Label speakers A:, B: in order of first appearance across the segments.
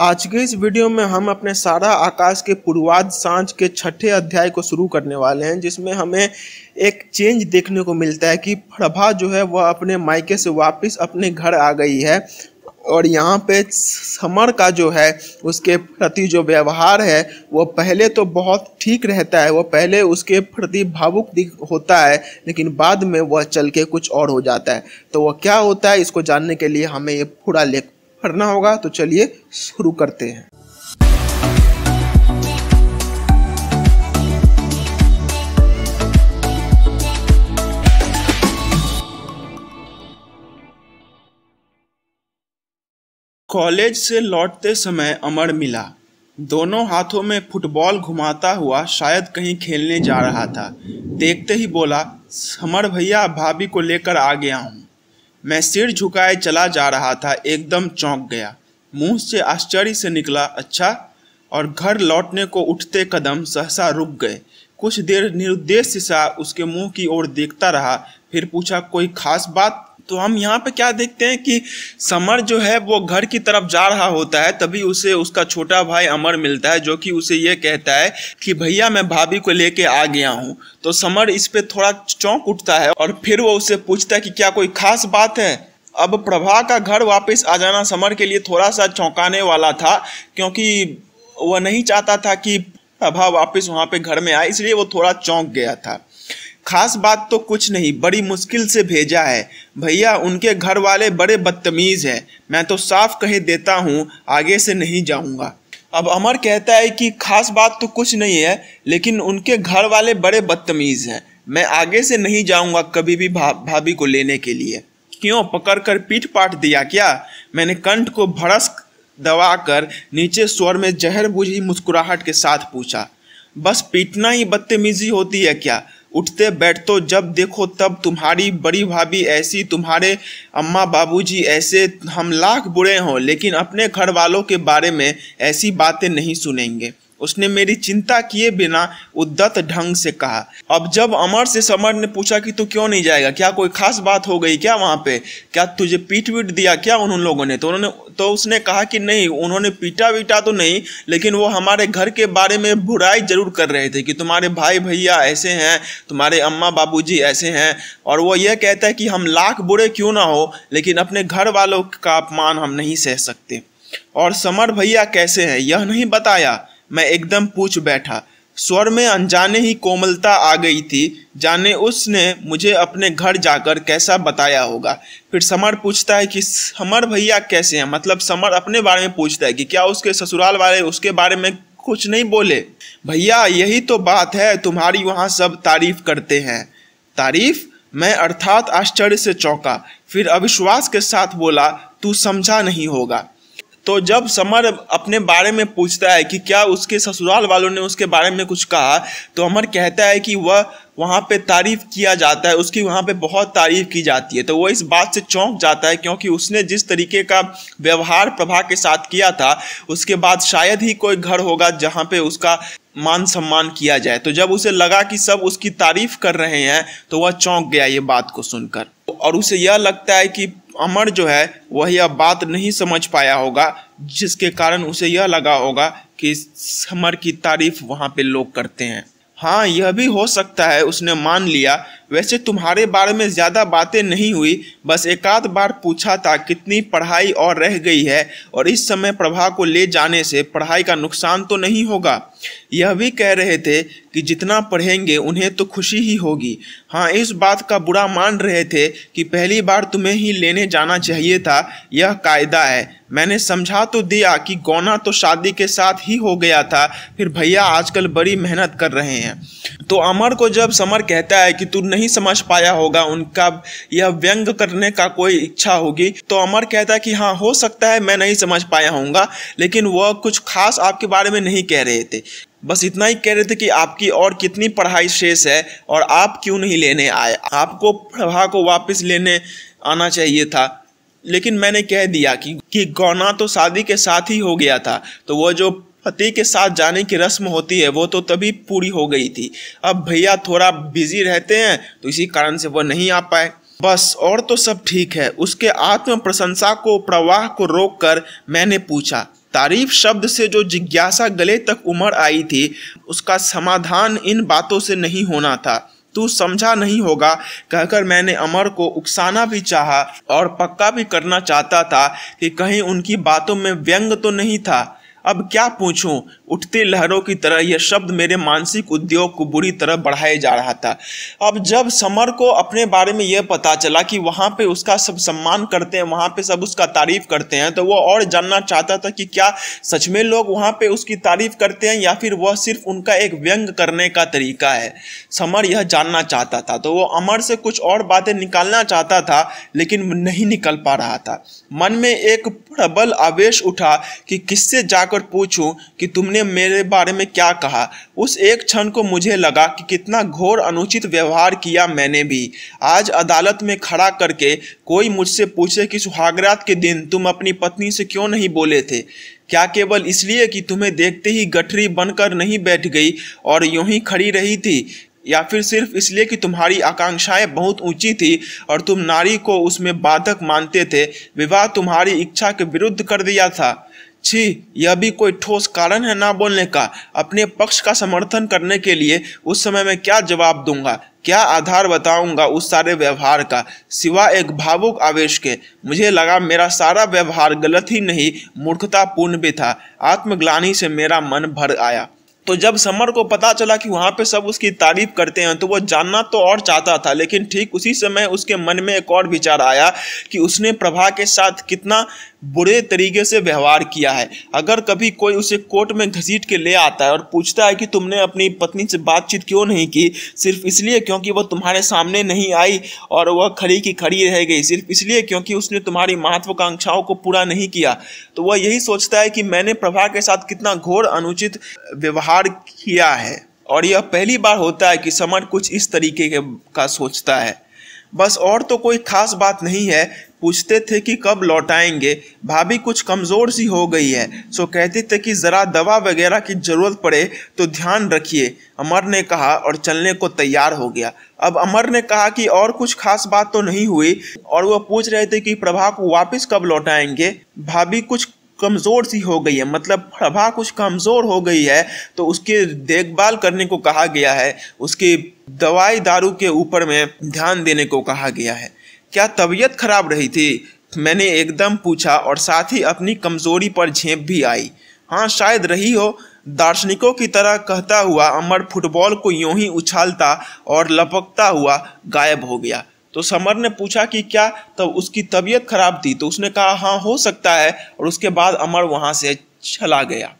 A: आज के इस वीडियो में हम अपने सारा आकाश के पूर्वाध सांझ के छठे अध्याय को शुरू करने वाले हैं जिसमें हमें एक चेंज देखने को मिलता है कि प्रभा जो है वह अपने मायके से वापस अपने घर आ गई है और यहाँ पे समर का जो है उसके प्रति जो व्यवहार है वो पहले तो बहुत ठीक रहता है वो पहले उसके प्रति भावुक दिख होता है लेकिन बाद में वह चल के कुछ और हो जाता है तो वह क्या होता है इसको जानने के लिए हमें ये पूरा लेख भरना होगा तो चलिए शुरू करते हैं कॉलेज से लौटते समय अमर मिला दोनों हाथों में फुटबॉल घुमाता हुआ शायद कहीं खेलने जा रहा था देखते ही बोला समर भैया भाभी को लेकर आ गया हूँ मैं सिर झुकाए चला जा रहा था एकदम चौंक गया मुंह से आश्चर्य से निकला अच्छा और घर लौटने को उठते कदम सहसा रुक गए कुछ देर निरुद्देश्य सा उसके मुंह की ओर देखता रहा फिर पूछा कोई खास बात तो हम यहाँ पे क्या देखते हैं कि समर जो है वो घर की तरफ जा रहा होता है तभी उसे उसका छोटा भाई अमर मिलता है जो कि उसे ये कहता है कि भैया मैं भाभी को लेके आ गया हूँ तो समर इस पे थोड़ा चौंक उठता है और फिर वो उसे पूछता है कि क्या कोई खास बात है अब प्रभा का घर वापस आ जाना समर के लिए थोड़ा सा चौंकाने वाला था क्योंकि वह नहीं चाहता था कि प्रभा वापस वहाँ पे घर में आए इसलिए वो थोड़ा चौंक गया था खास बात तो कुछ नहीं बड़ी मुश्किल से भेजा है भैया उनके घर वाले बड़े बदतमीज़ हैं मैं तो साफ कह देता हूँ आगे से नहीं जाऊँगा अब अमर कहता है कि खास बात तो कुछ नहीं है लेकिन उनके घर वाले बड़े बदतमीज़ हैं मैं आगे से नहीं जाऊँगा कभी भी भाभी को लेने के लिए क्यों पकड़ कर पीट पाट दिया क्या मैंने कंठ को भड़स दबा कर नीचे स्वर में जहर बुझी मुस्कुराहट के साथ पूछा बस पीटना ही बदतमीजी होती है क्या उठते बैठते तो जब देखो तब तुम्हारी बड़ी भाभी ऐसी तुम्हारे अम्मा बाबूजी ऐसे हम लाख बुरे हों लेकिन अपने घर वालों के बारे में ऐसी बातें नहीं सुनेंगे उसने मेरी चिंता किए बिना उद्दत ढंग से कहा अब जब अमर से समर ने पूछा कि तू क्यों नहीं जाएगा क्या कोई खास बात हो गई क्या वहाँ पे क्या तुझे पीट वीट दिया क्या उन लोगों ने तो उन्होंने तो उसने कहा कि नहीं उन्होंने पीटा वीटा तो नहीं लेकिन वो हमारे घर के बारे में बुराई जरूर कर रहे थे कि तुम्हारे भाई भैया ऐसे हैं तुम्हारे अम्मा बाबू ऐसे हैं और वो यह कहता है कि हम लाख बुरे क्यों ना हो लेकिन अपने घर वालों का अपमान हम नहीं सह सकते और समर भैया कैसे हैं यह नहीं बताया मैं एकदम पूछ बैठा स्वर में अनजाने ही कोमलता आ गई थी जाने उसने मुझे अपने घर जाकर कैसा बताया होगा फिर समर पूछता है कि समर भैया कैसे हैं मतलब समर अपने बारे में पूछता है कि क्या उसके ससुराल वाले उसके बारे में कुछ नहीं बोले भैया यही तो बात है तुम्हारी वहाँ सब तारीफ करते हैं तारीफ मैं अर्थात आश्चर्य से चौंका फिर अविश्वास के साथ बोला तू समझा नहीं होगा तो जब समर अपने बारे में पूछता है कि क्या उसके ससुराल वालों ने उसके बारे में कुछ कहा तो अमर कहता है कि वह वहाँ पे तारीफ़ किया जाता है उसकी वहाँ पे बहुत तारीफ़ की जाती है तो वो इस बात से चौंक जाता है क्योंकि उसने जिस तरीके का व्यवहार प्रभा के साथ किया था उसके बाद शायद ही कोई घर होगा जहाँ पे उसका मान सम्मान किया जाए तो जब उसे लगा कि सब उसकी तारीफ़ कर रहे हैं तो वह चौंक गया ये बात को सुनकर और उसे यह लगता है कि अमर जो है वह यह बात नहीं समझ पाया होगा जिसके कारण उसे यह लगा होगा कि समर की तारीफ वहाँ पे लोग करते हैं हाँ यह भी हो सकता है उसने मान लिया वैसे तुम्हारे बारे में ज़्यादा बातें नहीं हुई बस एकाध बार पूछा था कितनी पढ़ाई और रह गई है और इस समय प्रभा को ले जाने से पढ़ाई का नुकसान तो नहीं होगा यह भी कह रहे थे कि जितना पढ़ेंगे उन्हें तो खुशी ही होगी हाँ इस बात का बुरा मान रहे थे कि पहली बार तुम्हें ही लेने जाना चाहिए था यह कायदा है मैंने समझा तो दिया कि गौना तो शादी के साथ ही हो गया था फिर भैया आजकल बड़ी मेहनत कर रहे हैं तो अमर को जब समर कहता है कि तू नहीं नहीं समझ पाया होगा उनका यह व्यंग करने का कोई इच्छा होगी तो अमर कहता है कि हाँ हो सकता है मैं नहीं समझ पाया होऊंगा लेकिन वह कुछ खास आपके बारे में नहीं कह रहे थे बस इतना ही कह रहे थे कि आपकी और कितनी पढ़ाई शेष है और आप क्यों नहीं लेने आए आपको प्रभा को वापस लेने आना चाहिए था लेकिन मैंने कह दिया कि कि गौना तो शादी के साथ ही हो गया था तो वह जो पति के साथ जाने की रस्म होती है वो तो तभी पूरी हो गई थी अब भैया थोड़ा बिजी रहते हैं तो इसी कारण से वह नहीं आ पाए बस और तो सब ठीक है उसके आत्म प्रशंसा को प्रवाह को रोककर मैंने पूछा तारीफ शब्द से जो जिज्ञासा गले तक उमड़ आई थी उसका समाधान इन बातों से नहीं होना था तू समझा नहीं होगा कहकर मैंने अमर को उकसाना भी चाहा और पक्का भी करना चाहता था कि कहीं उनकी बातों में व्यंग तो नहीं था अब क्या पूछूं उठती लहरों की तरह यह शब्द मेरे मानसिक उद्योग को बुरी तरह बढ़ाए जा रहा था अब जब समर को अपने बारे में यह पता चला कि वहाँ पे उसका सब सम्मान करते हैं वहाँ पे सब उसका तारीफ करते हैं तो वो और जानना चाहता था कि क्या सच में लोग वहाँ पे उसकी तारीफ करते हैं या फिर वह सिर्फ उनका एक व्यंग करने का तरीका है समर यह जानना चाहता था तो वो अमर से कुछ और बातें निकालना चाहता था लेकिन नहीं निकल पा रहा था मन में एक प्रबल आवेश उठा कि किससे जा जाकर पूछूं कि तुमने मेरे बारे में क्या कहा उस एक क्षण को मुझे लगा कि कितना घोर अनुचित व्यवहार किया मैंने भी आज अदालत में खड़ा करके कोई मुझसे पूछे कि सुहागरात के दिन तुम अपनी पत्नी से क्यों नहीं बोले थे क्या केवल इसलिए कि तुम्हें देखते ही गठरी बनकर नहीं बैठ गई और यूं ही खड़ी रही थी या फिर सिर्फ इसलिए कि तुम्हारी आकांक्षाएं बहुत ऊंची थी और तुम नारी को उसमें बाधक मानते थे विवाह तुम्हारी इच्छा के विरुद्ध कर दिया था छी यह भी कोई ठोस कारण है ना बोलने का अपने पक्ष का समर्थन करने के लिए उस समय मैं क्या जवाब दूंगा क्या आधार बताऊंगा उस सारे व्यवहार का सिवा एक भावुक आवेश के मुझे लगा मेरा सारा व्यवहार गलत ही नहीं मूर्खतापूर्ण भी था आत्मग्लानी से मेरा मन भर आया तो जब समर को पता चला कि वहाँ पे सब उसकी तारीफ करते हैं तो वो जानना तो और चाहता था लेकिन ठीक उसी समय उसके मन में एक और विचार आया कि उसने प्रभा के साथ कितना बुरे तरीके से व्यवहार किया है अगर कभी कोई उसे कोर्ट में घसीट के ले आता है और पूछता है कि तुमने अपनी पत्नी से बातचीत क्यों नहीं की सिर्फ इसलिए क्योंकि वह तुम्हारे सामने नहीं आई और वह खड़ी की खड़ी रह गई सिर्फ इसलिए क्योंकि उसने तुम्हारी महत्वाकांक्षाओं को पूरा नहीं किया तो वह यही सोचता है कि मैंने प्रभा के साथ कितना घोर अनुचित व्यवहार किया है और यह पहली बार होता है कि समर कुछ इस तरीके के का सोचता है बस और तो कोई खास बात नहीं है पूछते थे कि कब लौटाएंगे भाभी कुछ कमज़ोर सी हो गई है सो कहते थे कि ज़रा दवा वगैरह की ज़रूरत पड़े तो ध्यान रखिए अमर ने कहा और चलने को तैयार हो गया अब अमर ने कहा कि और कुछ खास बात तो नहीं हुई और वह पूछ रहे थे कि प्रभा को वापस कब लौटाएंगे भाभी कुछ कमज़ोर सी हो गई है मतलब प्रभा कुछ कमज़ोर हो गई है तो उसके देखभाल करने को कहा गया है उसके दवाई दारू के ऊपर में ध्यान देने को कहा गया है क्या तबीयत खराब रही थी मैंने एकदम पूछा और साथ ही अपनी कमज़ोरी पर झेप भी आई हाँ शायद रही हो दार्शनिकों की तरह कहता हुआ अमर फुटबॉल को यूं ही उछालता और लपकता हुआ गायब हो गया तो समर ने पूछा कि क्या तब तो उसकी तबीयत खराब थी तो उसने कहा हाँ हो सकता है और उसके बाद अमर वहाँ से चला गया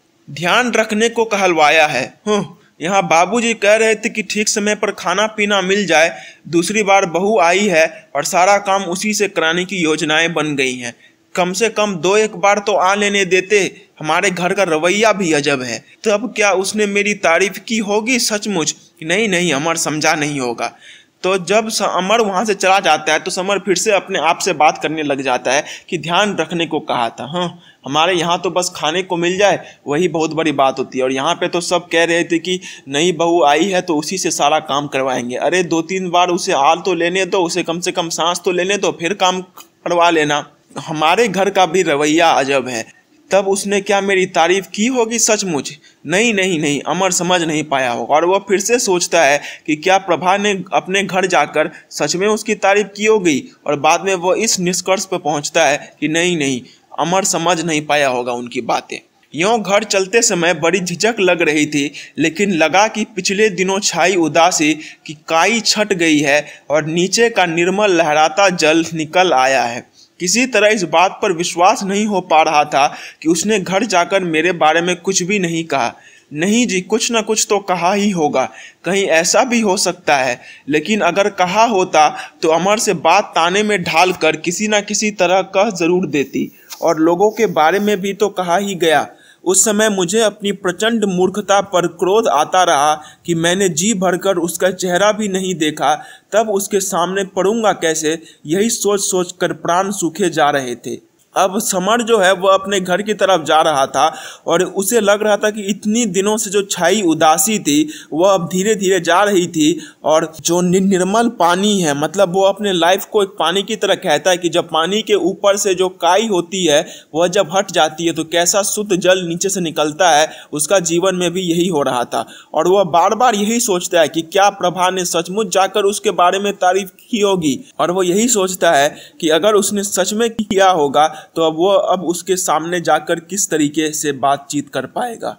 A: ध्यान रखने को कहलवाया है हम्म, यहाँ बाबूजी कह रहे थे कि ठीक समय पर खाना पीना मिल जाए दूसरी बार बहू आई है और सारा काम उसी से कराने की योजनाएं बन गई हैं कम से कम दो एक बार तो आ लेने देते हमारे घर का रवैया भी अजब है तब क्या उसने मेरी तारीफ की होगी सचमुच नहीं नहीं अमर समझा नहीं होगा तो जब समर वहाँ से चला जाता है तो समर फिर से अपने आप से बात करने लग जाता है कि ध्यान रखने को कहा था हाँ हमारे यहाँ तो बस खाने को मिल जाए वही बहुत बड़ी बात होती है और यहाँ पे तो सब कह रहे थे कि नई बहू आई है तो उसी से सारा काम करवाएंगे अरे दो तीन बार उसे आल तो लेने दो उसे कम से कम सांस तो लेने दो फिर काम करवा लेना हमारे घर का भी रवैया अजब है तब उसने क्या मेरी तारीफ की होगी सचमुच नहीं नहीं नहीं अमर समझ नहीं पाया होगा और वह फिर से सोचता है कि क्या प्रभा ने अपने घर जाकर सच में उसकी तारीफ की होगी और बाद में वह इस निष्कर्ष पर पहुंचता है कि नहीं नहीं अमर समझ नहीं पाया होगा उनकी बातें यों घर चलते समय बड़ी झिझक लग रही थी लेकिन लगा कि पिछले दिनों छाई उदासी की काई छट गई है और नीचे का निर्मल लहराता जल निकल आया है किसी तरह इस बात पर विश्वास नहीं हो पा रहा था कि उसने घर जाकर मेरे बारे में कुछ भी नहीं कहा नहीं जी कुछ ना कुछ तो कहा ही होगा कहीं ऐसा भी हो सकता है लेकिन अगर कहा होता तो अमर से बात ताने में ढाल कर किसी ना किसी तरह कह जरूर देती और लोगों के बारे में भी तो कहा ही गया उस समय मुझे अपनी प्रचंड मूर्खता पर क्रोध आता रहा कि मैंने जी भरकर उसका चेहरा भी नहीं देखा तब उसके सामने पड़ूंगा कैसे यही सोच सोच कर प्राण सूखे जा रहे थे अब समर जो है वह अपने घर की तरफ जा रहा था और उसे लग रहा था कि इतनी दिनों से जो छाई उदासी थी वह अब धीरे धीरे जा रही थी और जो निर्मल पानी है मतलब वो अपने लाइफ को एक पानी की तरह कहता है कि जब पानी के ऊपर से जो काई होती है वह जब हट जाती है तो कैसा शुद्ध जल नीचे से निकलता है उसका जीवन में भी यही हो रहा था और वह बार बार यही सोचता है कि क्या प्रभा ने सचमुच जाकर उसके बारे में तारीफ की होगी और वो यही सोचता है कि अगर उसने सच में किया होगा तो अब वह अब उसके सामने जाकर किस तरीके से बातचीत कर पाएगा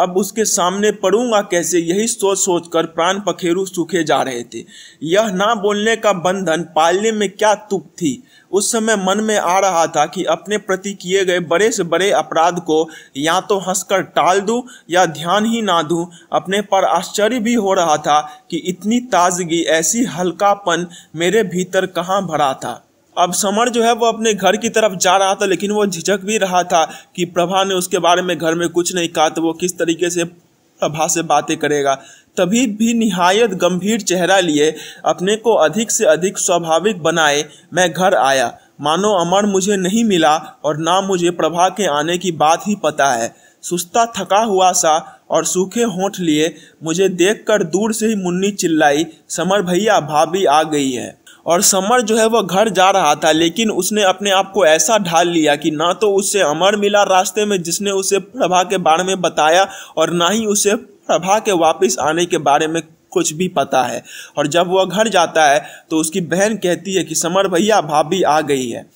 A: अब उसके सामने पढ़ूंगा कैसे यही सोच सोच कर प्राण पखेरु सूखे जा रहे थे यह ना बोलने का बंधन पालने में क्या तुक थी उस समय मन में आ रहा था कि अपने प्रति किए गए बड़े से बड़े अपराध को या तो हंसकर टाल दूं या ध्यान ही ना दूं अपने पर आश्चर्य भी हो रहा था कि इतनी ताजगी ऐसी हल्कापन मेरे भीतर कहाँ भरा था अब समर जो है वो अपने घर की तरफ जा रहा था लेकिन वो झिझक भी रहा था कि प्रभा ने उसके बारे में घर में कुछ नहीं कहा तो वो किस तरीके से प्रभा से बातें करेगा तभी भी निहायत गंभीर चेहरा लिए अपने को अधिक से अधिक स्वाभाविक बनाए मैं घर आया मानो अमर मुझे नहीं मिला और ना मुझे प्रभा के आने की बात ही पता है सुस्ता थका हुआ सा और सूखे होंठ लिए मुझे देखकर दूर से ही मुन्नी चिल्लाई समर भैया भाभी आ गई है और समर जो है वह घर जा रहा था लेकिन उसने अपने आप को ऐसा ढाल लिया कि ना तो उससे अमर मिला रास्ते में जिसने उसे प्रभा के बारे में बताया और ना ही उसे प्रभा के वापस आने के बारे में कुछ भी पता है और जब वह घर जाता है तो उसकी बहन कहती है कि समर भैया भाभी आ गई है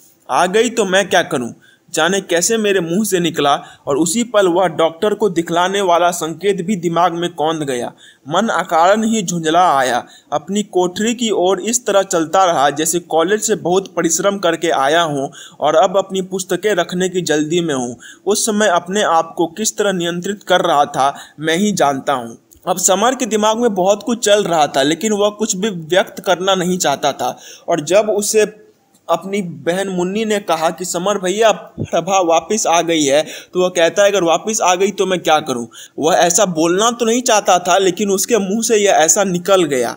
A: आ गई तो मैं क्या करूं जाने कैसे मेरे मुंह से निकला और उसी पल वह डॉक्टर को दिखलाने वाला संकेत भी दिमाग में कौंध गया मन अकारण ही झुंझला आया अपनी कोठरी की ओर इस तरह चलता रहा जैसे कॉलेज से बहुत परिश्रम करके आया हूँ और अब अपनी पुस्तकें रखने की जल्दी में हूँ उस समय अपने आप को किस तरह नियंत्रित कर रहा था मैं ही जानता हूँ अब समर के दिमाग में बहुत कुछ चल रहा था लेकिन वह कुछ भी व्यक्त करना नहीं चाहता था और जब उसे अपनी बहन मुन्नी ने कहा कि समर भैया प्रभा वापस आ गई है तो वह कहता है अगर वापस आ गई तो मैं क्या करूं वह ऐसा बोलना तो नहीं चाहता था लेकिन उसके मुंह से यह ऐसा निकल गया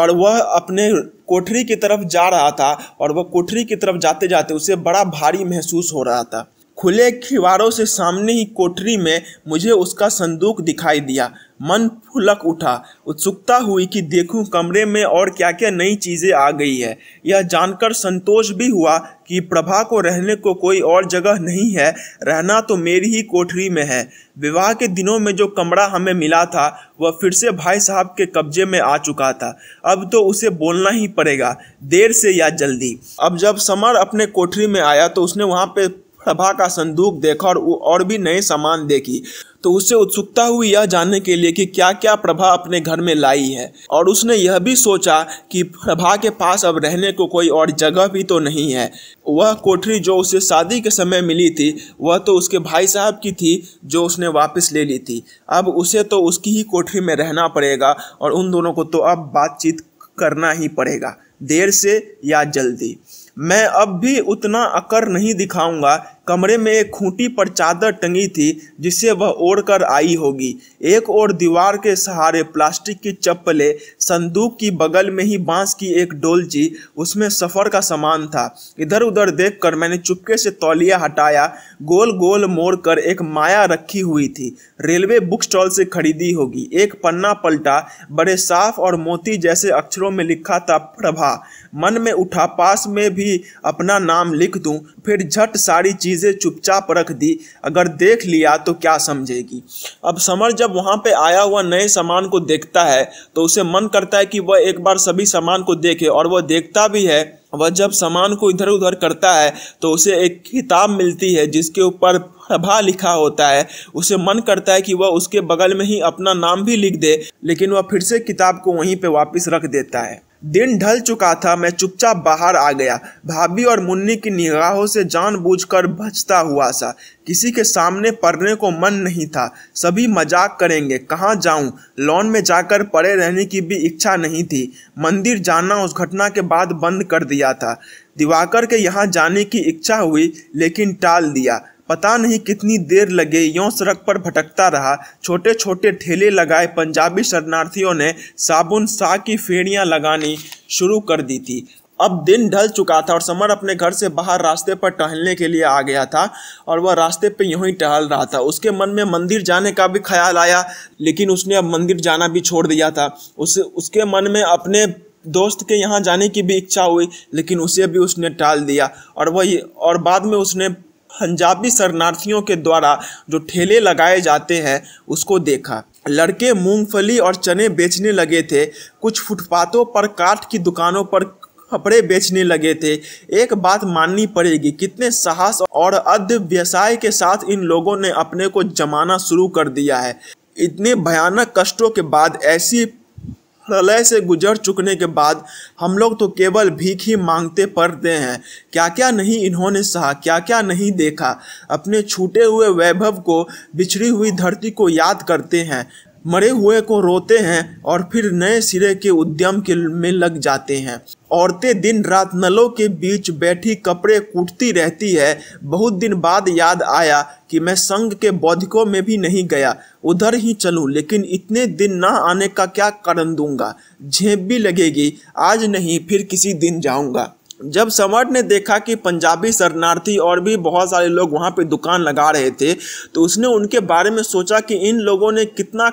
A: और वह अपने कोठरी की तरफ जा रहा था और वह कोठरी की तरफ जाते जाते उसे बड़ा भारी महसूस हो रहा था खुले खिवाड़ों से सामने ही कोठरी में मुझे उसका संदूक दिखाई दिया मन फुलक उठा उत्सुकता हुई कि देखूं कमरे में और क्या क्या नई चीज़ें आ गई है यह जानकर संतोष भी हुआ कि प्रभा को रहने को कोई और जगह नहीं है रहना तो मेरी ही कोठरी में है विवाह के दिनों में जो कमरा हमें मिला था वह फिर से भाई साहब के कब्जे में आ चुका था अब तो उसे बोलना ही पड़ेगा देर से या जल्दी अब जब समर अपने कोठरी में आया तो उसने वहाँ पे प्रभा का संदूक देखा और और भी नए सामान देखी तो उसे उत्सुकता हुई यह जानने के लिए कि क्या क्या प्रभा अपने घर में लाई है और उसने यह भी सोचा कि प्रभा के पास अब रहने को कोई और जगह भी तो नहीं है वह कोठरी जो उसे शादी के समय मिली थी वह तो उसके भाई साहब की थी जो उसने वापस ले ली थी अब उसे तो उसकी ही कोठरी में रहना पड़ेगा और उन दोनों को तो अब बातचीत करना ही पड़ेगा देर से या जल्दी मैं अब भी उतना अकर नहीं दिखाऊंगा कमरे में एक खूंटी पर चादर टंगी थी जिसे वह ओढ़कर आई होगी एक ओर दीवार के सहारे प्लास्टिक की चप्पलें संदूक की बगल में ही बांस की एक डोलची उसमें सफ़र का सामान था इधर उधर देखकर मैंने चुपके से तौलिया हटाया गोल गोल मोड़ कर एक माया रखी हुई थी रेलवे बुक स्टॉल से खरीदी होगी एक पन्ना पलटा बड़े साफ और मोती जैसे अक्षरों में लिखा था प्रभा मन में उठा पास में भी अपना नाम लिख दूं फिर झट सारी चीज़ें चुपचाप रख दी अगर देख लिया तो क्या समझेगी अब समर जब वहाँ पे आया हुआ नए सामान को देखता है तो उसे मन करता है कि वह एक बार सभी सामान को देखे और वह देखता भी है वह जब सामान को इधर उधर करता है तो उसे एक किताब मिलती है जिसके ऊपर प्रभा लिखा होता है उसे मन करता है कि वह उसके बगल में ही अपना नाम भी लिख दे लेकिन वह फिर से किताब को वहीं पे वापस रख देता है दिन ढल चुका था मैं चुपचाप बाहर आ गया भाभी और मुन्नी की निगाहों से जानबूझकर बचता हुआ सा किसी के सामने पढ़ने को मन नहीं था सभी मजाक करेंगे कहाँ जाऊँ लॉन में जाकर पड़े रहने की भी इच्छा नहीं थी मंदिर जाना उस घटना के बाद बंद कर दिया था दिवाकर के यहाँ जाने की इच्छा हुई लेकिन टाल दिया पता नहीं कितनी देर लगे यों सड़क पर भटकता रहा छोटे छोटे ठेले लगाए पंजाबी शरणार्थियों ने साबुन शाह की फेड़ियाँ लगानी शुरू कर दी थी अब दिन ढल चुका था और समर अपने घर से बाहर रास्ते पर टहलने के लिए आ गया था और वह रास्ते पर यूँ ही टहल रहा था उसके मन में मंदिर जाने का भी ख्याल आया लेकिन उसने अब मंदिर जाना भी छोड़ दिया था उस उसके मन में अपने दोस्त के यहाँ जाने की भी इच्छा हुई लेकिन उसे भी उसने टाल दिया और वही और बाद में उसने पंजाबी शरणार्थियों के द्वारा जो ठेले लगाए जाते हैं उसको देखा लड़के मूंगफली और चने बेचने लगे थे कुछ फुटपाथों पर काठ की दुकानों पर कपड़े बेचने लगे थे एक बात माननी पड़ेगी कितने साहस और अध व्यवसाय के साथ इन लोगों ने अपने को जमाना शुरू कर दिया है इतने भयानक कष्टों के बाद ऐसी प्रलय से गुजर चुकने के बाद हम लोग तो केवल भीख ही मांगते पड़ते हैं क्या क्या नहीं इन्होंने सहा क्या क्या नहीं देखा अपने छूटे हुए वैभव को बिछड़ी हुई धरती को याद करते हैं मरे हुए को रोते हैं और फिर नए सिरे के उद्यम के में लग जाते हैं औरतें दिन रात नलों के बीच बैठी कपड़े कूटती रहती है बहुत दिन बाद याद आया कि मैं संघ के बौद्धिकों में भी नहीं गया उधर ही चलूं लेकिन इतने दिन ना आने का क्या कारण दूंगा झेप भी लगेगी आज नहीं फिर किसी दिन जाऊंगा जब समर्थ ने देखा कि पंजाबी शरणार्थी और भी बहुत सारे लोग वहाँ पे दुकान लगा रहे थे तो उसने उनके बारे में सोचा कि इन लोगों ने कितना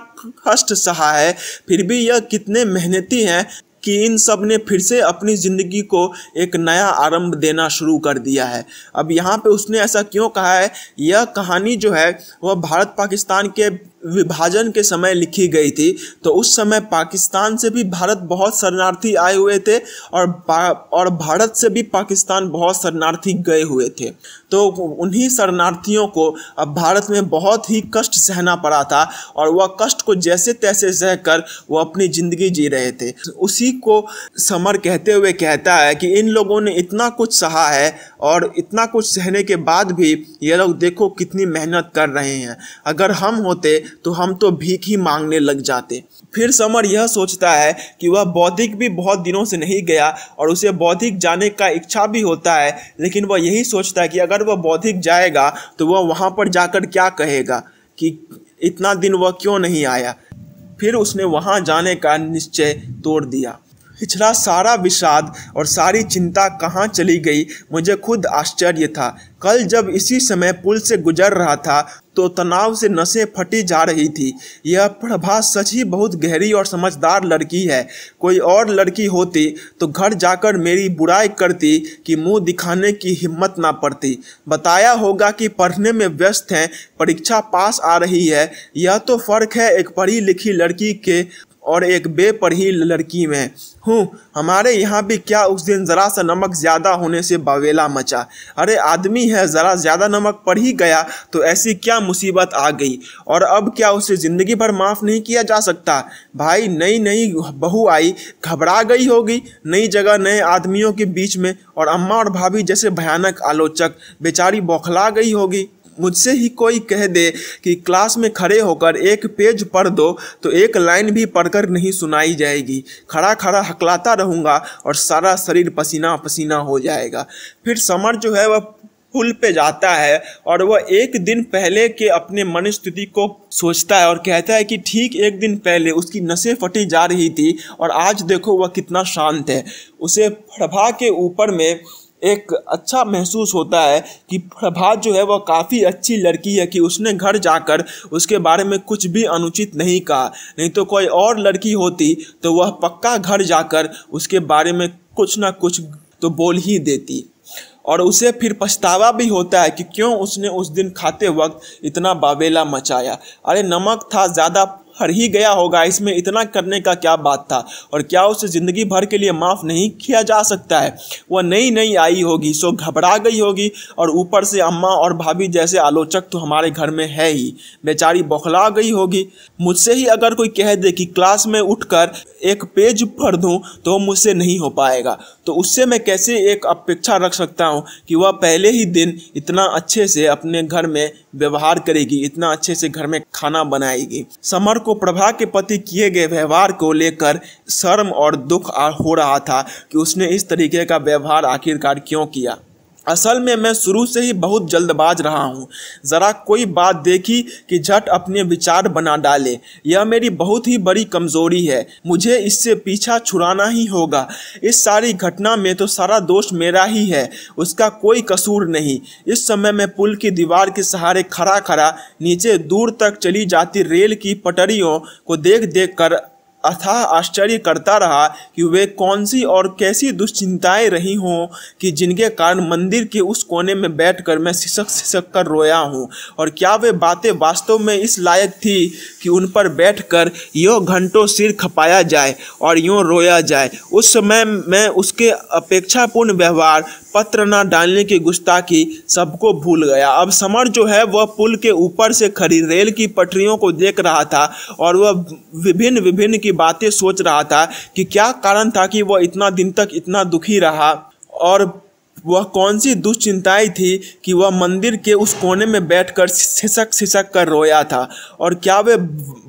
A: कष्ट सहा है फिर भी यह कितने मेहनती हैं कि इन सब ने फिर से अपनी ज़िंदगी को एक नया आरंभ देना शुरू कर दिया है अब यहाँ पे उसने ऐसा क्यों कहा है यह कहानी जो है वह भारत पाकिस्तान के विभाजन के समय लिखी गई थी तो उस समय पाकिस्तान से भी भारत बहुत शरणार्थी आए हुए थे और और भारत से भी पाकिस्तान बहुत शरणार्थी गए हुए थे तो उन्हीं शरणार्थियों को अब भारत में बहुत ही कष्ट सहना पड़ा था और वह कष्ट को जैसे तैसे सह कर वह अपनी ज़िंदगी जी रहे थे उसी को समर कहते हुए कहता है कि इन लोगों ने इतना कुछ सहा है और इतना कुछ सहने के बाद भी ये लोग देखो कितनी मेहनत कर रहे हैं अगर हम होते तो हम तो भीख ही मांगने लग जाते फिर समर यह सोचता है कि वह बौद्धिक भी बहुत दिनों से नहीं गया और उसे बौद्धिक जाने का इच्छा भी होता है लेकिन वह यही सोचता है कि अगर वह बौद्धिक जाएगा तो वह वहाँ पर जाकर क्या कहेगा कि इतना दिन वह क्यों नहीं आया फिर उसने वहाँ जाने का निश्चय तोड़ दिया पिछला सारा विषाद और सारी चिंता कहाँ चली गई मुझे खुद आश्चर्य था कल जब इसी समय पुल से गुजर रहा था तो तनाव से नसें फटी जा रही थी यह प्रभा सच ही बहुत गहरी और समझदार लड़की है कोई और लड़की होती तो घर जाकर मेरी बुराई करती कि मुंह दिखाने की हिम्मत ना पड़ती बताया होगा कि पढ़ने में व्यस्त हैं परीक्षा पास आ रही है यह तो फ़र्क है एक पढ़ी लिखी लड़की के और एक बेपढ़ी लड़की में हूँ हमारे यहाँ भी क्या उस दिन ज़रा सा नमक ज़्यादा होने से बावेला मचा अरे आदमी है ज़रा ज़्यादा नमक पड़ ही गया तो ऐसी क्या मुसीबत आ गई और अब क्या उसे ज़िंदगी भर माफ़ नहीं किया जा सकता भाई नई नई बहू आई घबरा गई होगी नई जगह नए आदमियों के बीच में और अम्मा और भाभी जैसे भयानक आलोचक बेचारी बौखला गई होगी मुझसे ही कोई कह दे कि क्लास में खड़े होकर एक पेज पढ़ दो तो एक लाइन भी पढ़कर नहीं सुनाई जाएगी खड़ा खड़ा हकलाता रहूँगा और सारा शरीर पसीना पसीना हो जाएगा फिर समर जो है वह पुल पे जाता है और वह एक दिन पहले के अपने मन स्थिति को सोचता है और कहता है कि ठीक एक दिन पहले उसकी नशे फटी जा रही थी और आज देखो वह कितना शांत है उसे प्रभा के ऊपर में एक अच्छा महसूस होता है कि प्रभात जो है वह काफ़ी अच्छी लड़की है कि उसने घर जाकर उसके बारे में कुछ भी अनुचित नहीं कहा नहीं तो कोई और लड़की होती तो वह पक्का घर जाकर उसके बारे में कुछ ना कुछ तो बोल ही देती और उसे फिर पछतावा भी होता है कि क्यों उसने उस दिन खाते वक्त इतना बावेला मचाया अरे नमक था ज़्यादा हर ही गया होगा इसमें इतना करने का क्या बात था और क्या उसे ज़िंदगी भर के लिए माफ़ नहीं किया जा सकता है वह नई नई आई होगी सो घबरा गई होगी और ऊपर से अम्मा और भाभी जैसे आलोचक तो हमारे घर में है ही बेचारी बौखला गई होगी मुझसे ही अगर कोई कह दे कि क्लास में उठकर एक पेज पढ़ दूँ तो मुझसे नहीं हो पाएगा तो उससे मैं कैसे एक अपेक्षा रख सकता हूँ कि वह पहले ही दिन इतना अच्छे से अपने घर में व्यवहार करेगी इतना अच्छे से घर में खाना बनाएगी समर को प्रभा के पति किए गए व्यवहार को लेकर शर्म और दुख हो रहा था कि उसने इस तरीके का व्यवहार आखिरकार क्यों किया असल में मैं शुरू से ही बहुत जल्दबाज रहा हूँ ज़रा कोई बात देखी कि झट अपने विचार बना डाले यह मेरी बहुत ही बड़ी कमज़ोरी है मुझे इससे पीछा छुड़ाना ही होगा इस सारी घटना में तो सारा दोष मेरा ही है उसका कोई कसूर नहीं इस समय मैं पुल की दीवार के सहारे खड़ा खड़ा नीचे दूर तक चली जाती रेल की पटरियों को देख देख कर अथाह आश्चर्य करता रहा कि वे कौन सी और कैसी दुश्चिंताएं रही हों कि जिनके कारण मंदिर के उस कोने में बैठकर मैं सिसक सिसक कर रोया हूँ और क्या वे बातें वास्तव में इस लायक थी कि उन पर बैठकर यो घंटों सिर खपाया जाए और यूँ रोया जाए उस समय मैं उसके अपेक्षापूर्ण व्यवहार पत्र न डालने की गुस्ताखी सबको भूल गया अब समर जो है वह पुल के ऊपर से खड़ी रेल की पटरियों को देख रहा था और वह विभिन्न विभिन्न की बातें सोच रहा था कि क्या कारण था कि वह इतना दिन तक इतना दुखी रहा और वह कौन सी दुश्चिंताएं थी कि वह मंदिर के उस कोने में बैठकर सिसक सिसक कर रोया था और क्या वे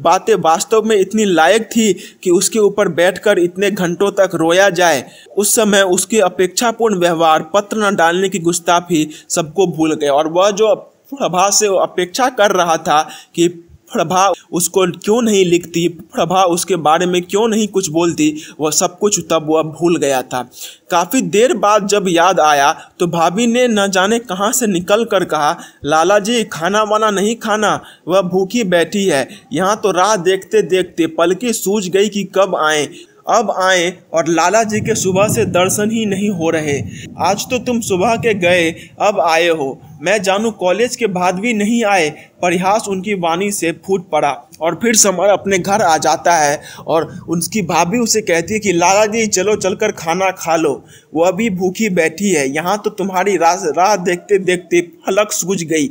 A: बातें वास्तव में इतनी लायक थी कि उसके ऊपर बैठकर इतने घंटों तक रोया जाए उस समय उसके अपेक्षापूर्ण व्यवहार पत्र न डालने की गुस्ताफी सबको भूल गए और वह जो प्रभा से अपेक्षा कर रहा था कि प्रभा उसको क्यों नहीं लिखती प्रभा उसके बारे में क्यों नहीं कुछ बोलती वह सब कुछ तब वह भूल गया था काफ़ी देर बाद जब याद आया तो भाभी ने न जाने कहाँ से निकल कर कहा लाला जी खाना वाना नहीं खाना वह भूखी बैठी है यहाँ तो राह देखते देखते पलकी सूझ गई कि कब आए अब आए और लाला जी के सुबह से दर्शन ही नहीं हो रहे आज तो तुम सुबह के गए अब आए हो मैं जानू कॉलेज के बाद भी नहीं आए परिहास उनकी वाणी से फूट पड़ा और फिर समर अपने घर आ जाता है और उसकी भाभी उसे कहती है कि लाला जी चलो चलकर खाना खा लो वह अभी भूखी बैठी है यहाँ तो तुम्हारी राह राह देखते देखते फलक सूझ गई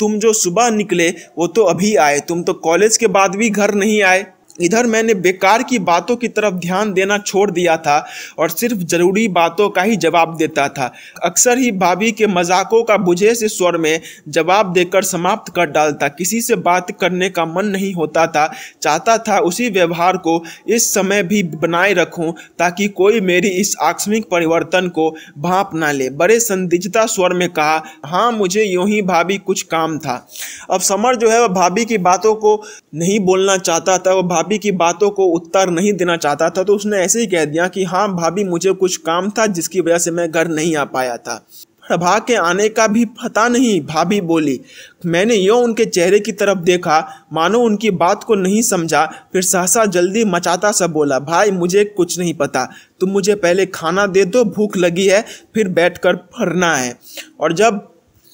A: तुम जो सुबह निकले वो तो अभी आए तुम तो कॉलेज के बाद भी घर नहीं आए इधर मैंने बेकार की बातों की तरफ ध्यान देना छोड़ दिया था और सिर्फ ज़रूरी बातों का ही जवाब देता था अक्सर ही भाभी के मजाकों का बुझे से स्वर में जवाब देकर समाप्त कर डालता किसी से बात करने का मन नहीं होता था चाहता था उसी व्यवहार को इस समय भी बनाए रखूं ताकि कोई मेरी इस आकस्मिक परिवर्तन को भाप ना ले बड़े संदिग्धता स्वर में कहा हाँ मुझे यूं ही भाभी कुछ काम था अब समर जो है वह भाभी की बातों को नहीं बोलना चाहता था वह भाभी की बातों को उत्तर नहीं देना चाहता था तो उसने ऐसे ही कह दिया कि हाँ भाभी मुझे कुछ काम था जिसकी वजह से मैं घर नहीं आ पाया था प्रभा के आने का भी पता नहीं भाभी बोली मैंने यो उनके चेहरे की तरफ देखा मानो उनकी बात को नहीं समझा फिर सहसा जल्दी मचाता सा बोला भाई मुझे कुछ नहीं पता तुम मुझे पहले खाना दे दो भूख लगी है फिर बैठ कर पढ़ना है और जब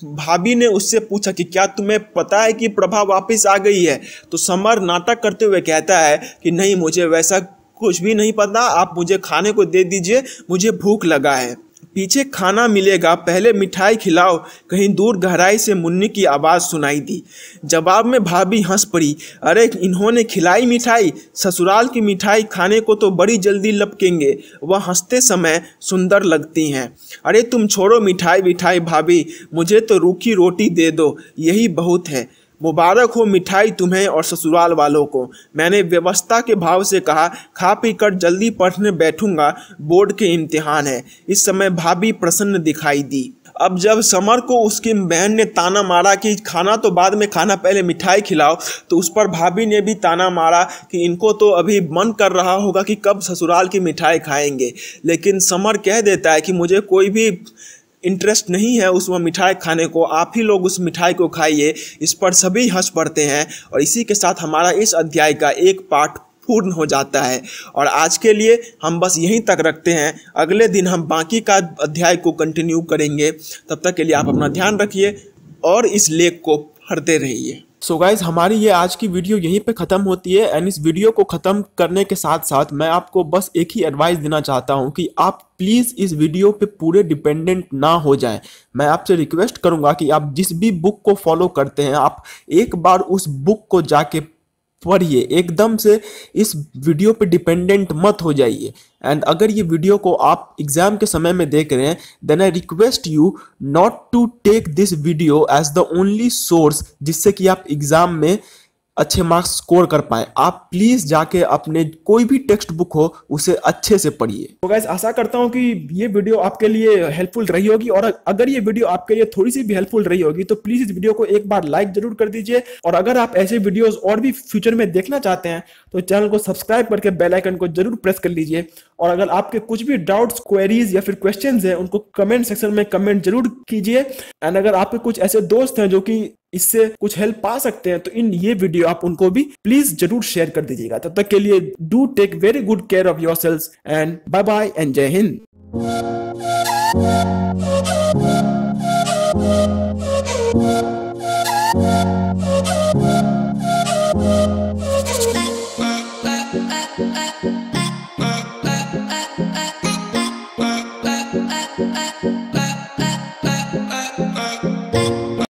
A: भाभी ने उससे पूछा कि क्या तुम्हें पता है कि प्रभा वापस आ गई है तो समर नाटक करते हुए कहता है कि नहीं मुझे वैसा कुछ भी नहीं पता आप मुझे खाने को दे दीजिए मुझे भूख लगा है पीछे खाना मिलेगा पहले मिठाई खिलाओ कहीं दूर गहराई से मुन्नी की आवाज़ सुनाई दी जवाब में भाभी हंस पड़ी अरे इन्होंने खिलाई मिठाई ससुराल की मिठाई खाने को तो बड़ी जल्दी लपकेंगे वह हंसते समय सुंदर लगती हैं अरे तुम छोड़ो मिठाई मिठाई भाभी मुझे तो रूखी रोटी दे दो यही बहुत है मुबारक हो मिठाई तुम्हें और ससुराल वालों को मैंने व्यवस्था के भाव से कहा खा पी कर जल्दी पढ़ने बैठूंगा बोर्ड के इम्तिहान है इस समय भाभी प्रसन्न दिखाई दी अब जब समर को उसकी बहन ने ताना मारा कि खाना तो बाद में खाना पहले मिठाई खिलाओ तो उस पर भाभी ने भी ताना मारा कि इनको तो अभी मन कर रहा होगा कि कब ससुराल की मिठाई खाएंगे लेकिन समर कह देता है कि मुझे कोई भी इंटरेस्ट नहीं है उसमें मिठाई खाने को आप ही लोग उस मिठाई को खाइए इस पर सभी हंस पड़ते हैं और इसी के साथ हमारा इस अध्याय का एक पार्ट पूर्ण हो जाता है और आज के लिए हम बस यहीं तक रखते हैं अगले दिन हम बाकी का अध्याय को कंटिन्यू करेंगे तब तक के लिए आप अपना ध्यान रखिए और इस लेख को पढ़ते रहिए सो so गाइज हमारी ये आज की वीडियो यहीं पे ख़त्म होती है एंड इस वीडियो को ख़त्म करने के साथ साथ मैं आपको बस एक ही एडवाइस देना चाहता हूँ कि आप प्लीज़ इस वीडियो पे पूरे डिपेंडेंट ना हो जाएं मैं आपसे रिक्वेस्ट करूँगा कि आप जिस भी बुक को फॉलो करते हैं आप एक बार उस बुक को जाके पढ़िए एकदम से इस वीडियो पे डिपेंडेंट मत हो जाइए एंड अगर ये वीडियो को आप एग्जाम के समय में देख रहे हैं then I request you not to take this video as the only source जिससे कि आप एग्जाम में अच्छे मार्क्स स्कोर कर पाए आप प्लीज़ जाके अपने कोई भी टेक्स्ट बुक हो उसे अच्छे से पढ़िए तो गाइज आशा करता हूँ कि ये वीडियो आपके लिए हेल्पफुल रही होगी और अगर ये वीडियो आपके लिए थोड़ी सी भी हेल्पफुल रही होगी तो प्लीज़ इस वीडियो को एक बार लाइक जरूर कर दीजिए और अगर आप ऐसे वीडियोज और भी फ्यूचर में देखना चाहते हैं तो चैनल को सब्सक्राइब करके बेलाइकन को जरूर प्रेस कर लीजिए और अगर आपके कुछ भी डाउट्स क्वेरीज या फिर क्वेश्चन है उनको कमेंट सेक्शन में कमेंट जरूर कीजिए एंड अगर आपके कुछ ऐसे दोस्त हैं जो कि इससे कुछ हेल्प पा सकते हैं तो इन ये वीडियो आप उनको भी प्लीज जरूर शेयर कर दीजिएगा तब तक के लिए do take very good care of yourselves and bye bye and जय हिंद